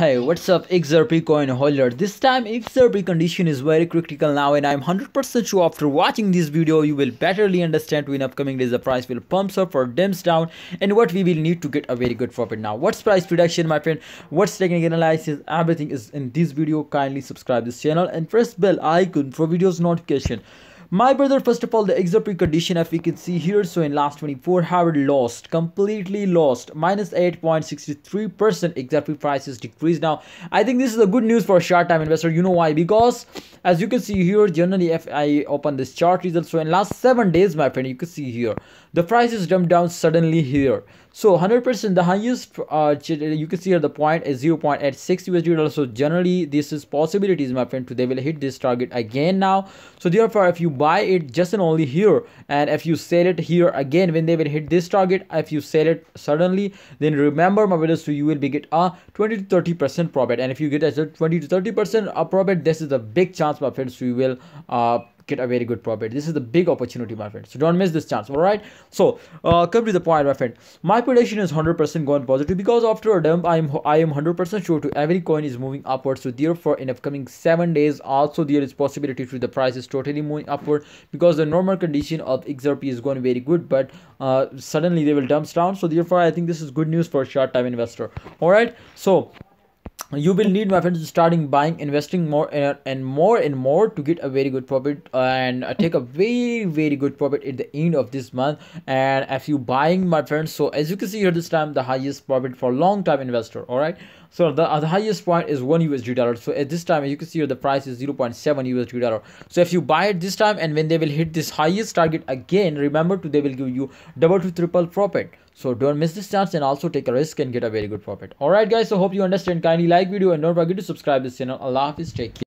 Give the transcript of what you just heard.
Hey, what's up XRP coin holder? This time XRP condition is very critical now and I'm 100% sure after watching this video you will betterly understand when upcoming days the price will pumps up or dims down and what we will need to get a very good profit now. What's price prediction my friend? What's technical analysis? Everything is in this video. Kindly subscribe this channel and press bell icon for videos notification. My brother, first of all, the extra condition, if we can see here, so in last 24 Howard lost, completely lost, minus 8.63% exactly prices decreased. Now, I think this is a good news for a short-time investor. You know why? Because as you can see here, generally, if I open this chart results, so in last 7 days, my friend, you can see here, the prices jumped down suddenly here. So 100% the highest, uh, you can see here the point is 0.86 USD So generally, this is possibilities, my friend, they will hit this target again now. So therefore, if you buy it just and only here and if you sell it here again when they will hit this target if you sell it suddenly then remember my brothers so you will be get a 20 to 30 percent profit and if you get as a 20 to 30 percent uh, profit this is a big chance my friends you will uh get a very good profit this is the big opportunity my friend so don't miss this chance all right so uh, come to the point my friend my prediction is 100% going positive because after a dump i am i am 100% sure to every coin is moving upwards so therefore in upcoming seven days also there is possibility to the price is totally moving upward because the normal condition of xrp is going very good but uh, suddenly they will dump down so therefore i think this is good news for short time investor all right so you will need my friends starting buying investing more uh, and more and more to get a very good profit and uh, take a very very good profit at the end of this month and if you buying my friends so as you can see here this time the highest profit for long time investor all right so the, uh, the highest point is one usd dollar so at this time you can see here the price is 0.7 usd dollar so if you buy it this time and when they will hit this highest target again remember to they will give you double to triple profit so don't miss this chance and also take a risk and get a very good profit. Alright guys, so hope you understand. Kindly like video and don't forget to subscribe this channel. Allah Hafiz. Take care.